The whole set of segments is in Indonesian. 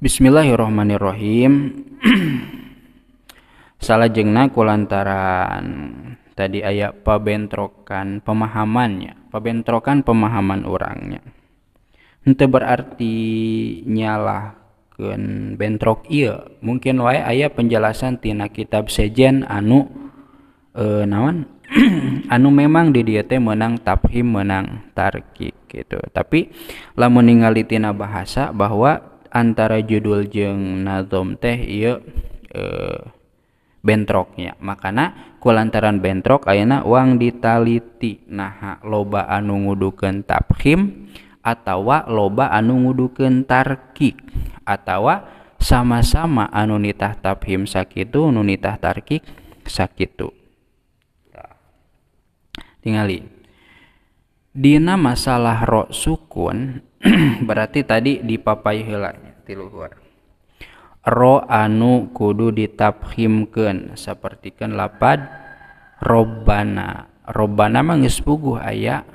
Bismillahirrahmanirrahim salah jengna kulantaran tadi ayak pabentrokan pemahamannya pabentrokan pemahaman orangnya ente berarti nyalah nyalahkan bentrok iya mungkin wae ayat penjelasan tina kitab sejen anu e, nawan anu memang di dia teh menang tapi menang tarkik gitu tapi lamun ningali tina bahasa bahwa antara judul jeng nazom teh iya e, bentroknya makana kulantaran bentrok ayana uang ditaliti nah loba anu nguduken tafkhim atawa loba anu nguduken tarkik atawa sama-sama anu nitah tabhim sakitu anu nitah tarkik sakitu tingali Dina masalah roh sukun berarti tadi di papayhilanya tiluhur ro anu kudu seperti kan lapad robana, robana mah geus ayak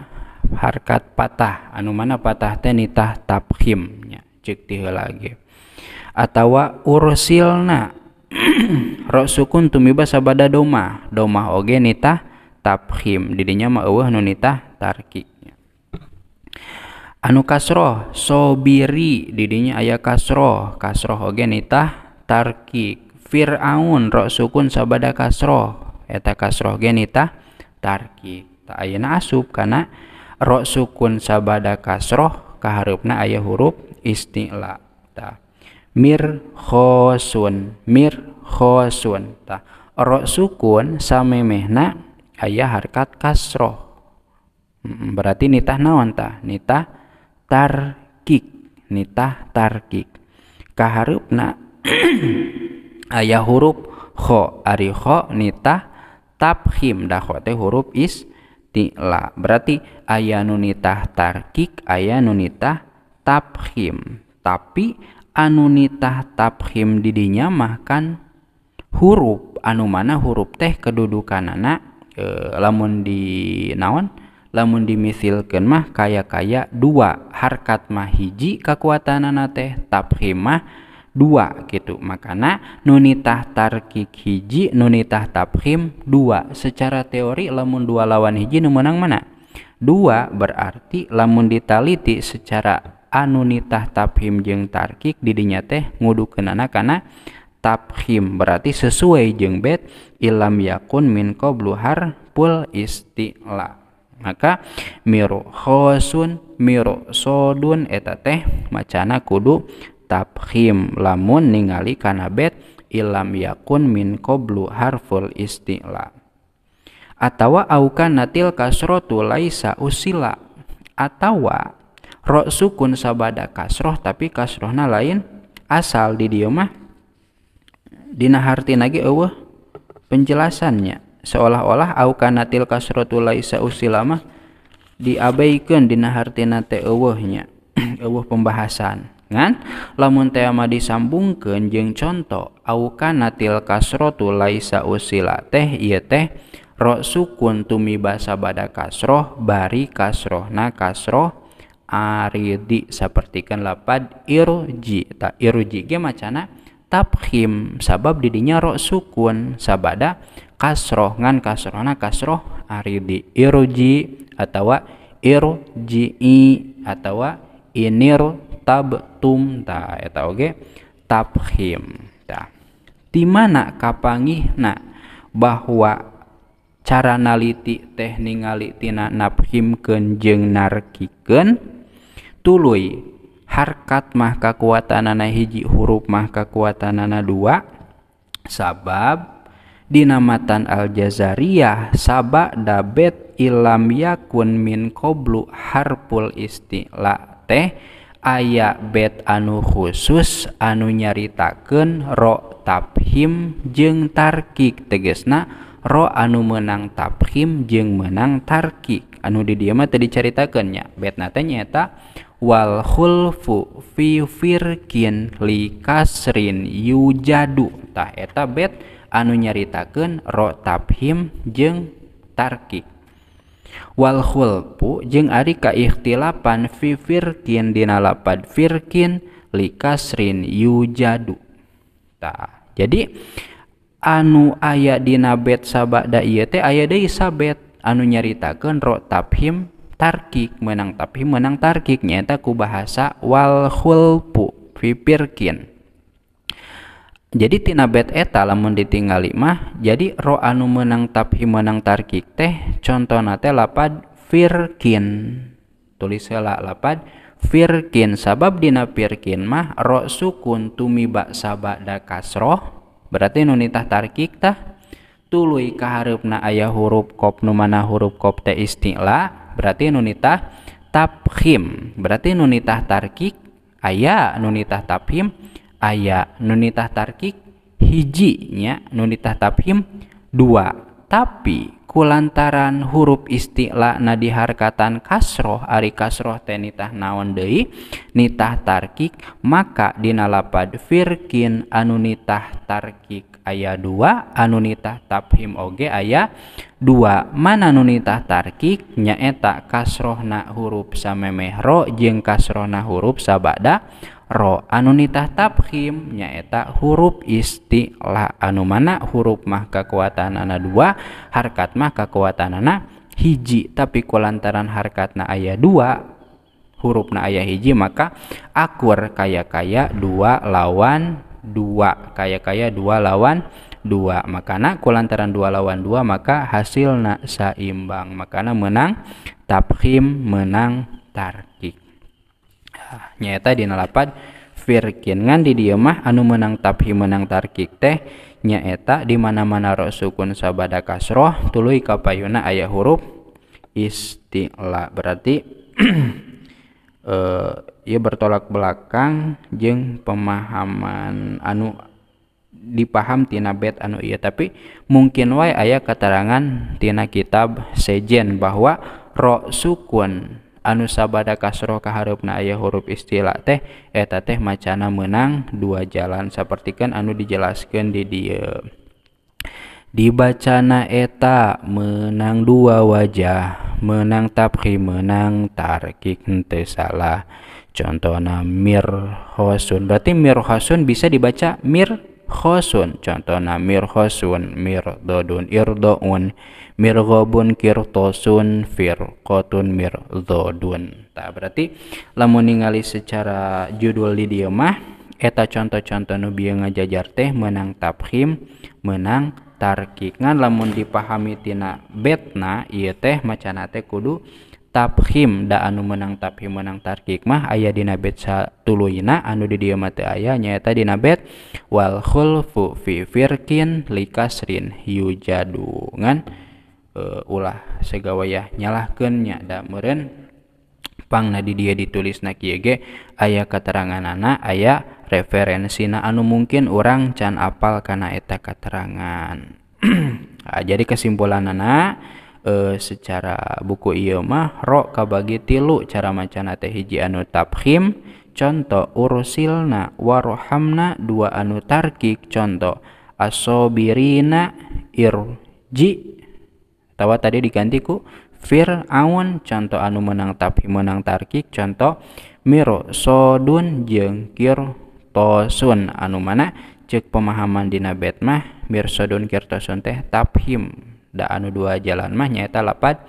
harkat patah anu mana patah tenitah tabhimnya cek tiheula lagi. atawa ursilna ro sukun tumiba sabada doma doma oge nitah tabhim didinya mah nunitah tarkik tarki anu kasroh sobiri didinya ayah kasroh kasroh oge nitah tarkik Fir'aun rok sukun sabada kasroh eta kasroh genita tarki tarkik ta ayeuna asup karena rok sukun sabada kasroh kaharupna ayah huruf istila ta mir khosun mir khosun ta rok sukun samemehna ayah harkat kasroh berarti nitah naon ta nitah tarkik nitah tarkik kaharupna ayah huruf kho ari kho nitah tabhim dah teh huruf is tila berarti ayah nunitah tarkik ayah nunitah tabhim tapi anu tabhim didinya makan huruf anu mana huruf teh kedudukan anak e, eh, lamun di naon lamun dimisilkan mah kaya-kaya dua harkat mah hiji kekuatan teh teh mah dua gitu makana nunitah tarkik hiji nunitah taphim dua secara teori lamun dua lawan hiji menang mana dua berarti lamun ditaliti secara anunitah taphim jeng tarkik didinya teh ngudu kenana karena taphim berarti sesuai jeng bet ilam yakun min qablu pul istilah maka miru miru sodun eta teh macana kudu tabhim lamun ningali kana ilam yakun min koblu harful istila atawa auka natil kasrotu laisa usila atawa ro sukun sabada kasroh tapi kasrohna lain asal di diomah dinahartin dina hartina ge penjelasannya seolah-olah au kana tilka suratul laisa usilamah diabaikan dina hartina teh nya eueuh pembahasan ngan lamun teh mah disambungkeun jeung conto au kana tilka suratul laisa usila teh ieu teh ro sukun tumi basa bada kasroh bari na kasroh aridi sapertikeun lapad irji ta irji ge macana tabhim sabab didinya ro sukun sabada kasroh ngan na kasroh aridi irji atau irji'i atau inir tab tum ta eta ya oge tabhim ta timana na bahwa cara naliti teh ningali tina narki jeung narkikeun tului harkat mah kekuatan hiji huruf mah kekuatan dua sabab Dinamatan aljazaiyah sabak dabet ilam ya kun min qblu Harpool istilah teh aya be anu khusus anu nyaritaken roh taphim jengtarqik teges nah roh anu menang taphim jeung menangtarqik anu di diamat diceritakannya benatenyatawalhulfufirkin li kasrin yu jadutaheta be, anu nyaritakeun ro tafhim jeng tarki wal khulpu jeng ari kaikhtilapan fi firkin dina lapad firkin likasrin yujadu tah jadi anu aya dina bet sabada ieu teh aya deui sabet anu nyaritakeun ro tafhim tarkik menang tapi menang tarkik nyaeta ku bahasa wal khulpu fi jadi tina bet eta lamun ditinggali mah jadi ro anu menang tapi menang tarkik teh contohna teh lapad firkin tulis lapad firkin sabab dina firkin mah ro sukun tumi bak da kasroh berarti nunita tarkik tah tului kaharupna ayah huruf kop numana huruf kop teh istilah berarti nunitah tabhim berarti nunita tarkik ayah nunitah tabhim aya nunitah tarkik hijinya nunitah tabhim dua tapi kulantaran huruf istila na diharkatan kasroh ari kasroh teh nitah naon deui nitah tarkik maka dina lapad firkin anu nitah tarkik aya dua anu nitah tabhim oge aya dua mana anu nitah tarkik nyaeta kasrohna huruf samemeh ro jeung kasrohna huruf sabada ro anu nitah tabhim nyaeta huruf istilah anu mana huruf mah kekuatan anak dua harkat mah kekuatan anak hiji tapi kulantaran harkat na ayah dua huruf na ayah hiji maka akur kaya kaya dua lawan dua kaya kaya dua lawan dua makana kulantaran dua lawan dua maka hasil na saimbang makana menang tabhim menang tarkik Nyata di lapad firkin ngan di diemah anu menang tapi menang tarkik teh nyata di mana-mana ro sukun sabada kasroh tuluy kapayuna aya huruf istila berarti eh ia bertolak belakang jeng pemahaman anu dipaham tina bet anu iya tapi mungkin wae ayah keterangan tina kitab sejen bahwa ro sukun anu sabada kasroh kaharupna ayah huruf istilah teh eta teh macana menang dua jalan seperti kan anu dijelaskan di dia dibacana eta menang dua wajah menang tapi menang tarkik ente salah contohnya mir hosun berarti mir hosun bisa dibaca mir khosun contohnya mir khosun mir dodun irdoun mir gobun kirtosun fir kotun mir dodun tak nah, berarti lamun ningali secara judul di dia mah eta contoh-contoh nu ngajajar teh menang tabhim, menang tarkik ngan lamun dipahami tina betna iya teh macanate kudu Tabhim, da anu menang tabhim menang tarkik mah aya dina bet satuluyna anu di dieu mah teu aya nyaeta dina bet wal khulfu fi firkin likasrin yujadu ngan uh, e, ulah segawaya nyalahkeun nya da meureun pangna di dia ditulis na kieu ge aya kateranganana aya referensina anu mungkin orang can apal kana eta katerangan nah, jadi kesimpulanana e, secara buku ieu mah ro kabagi tilu cara macana teh hiji anu tabkhim contoh ursilna warhamna dua anu tarkik contoh asobirina irji tawa tadi digantiku fir Fir'aun contoh anu menang tapi menang tarkik contoh miro sodun jengkir tosun anu mana cek pemahaman dina bet mah mir sodun kirtosun teh taphim da anu dua jalan mah nyaeta lapat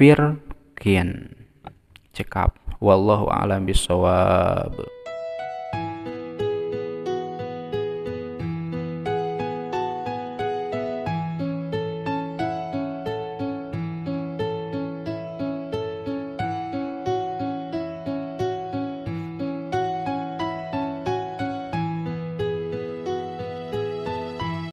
firkin cekap wallahu alam bisawab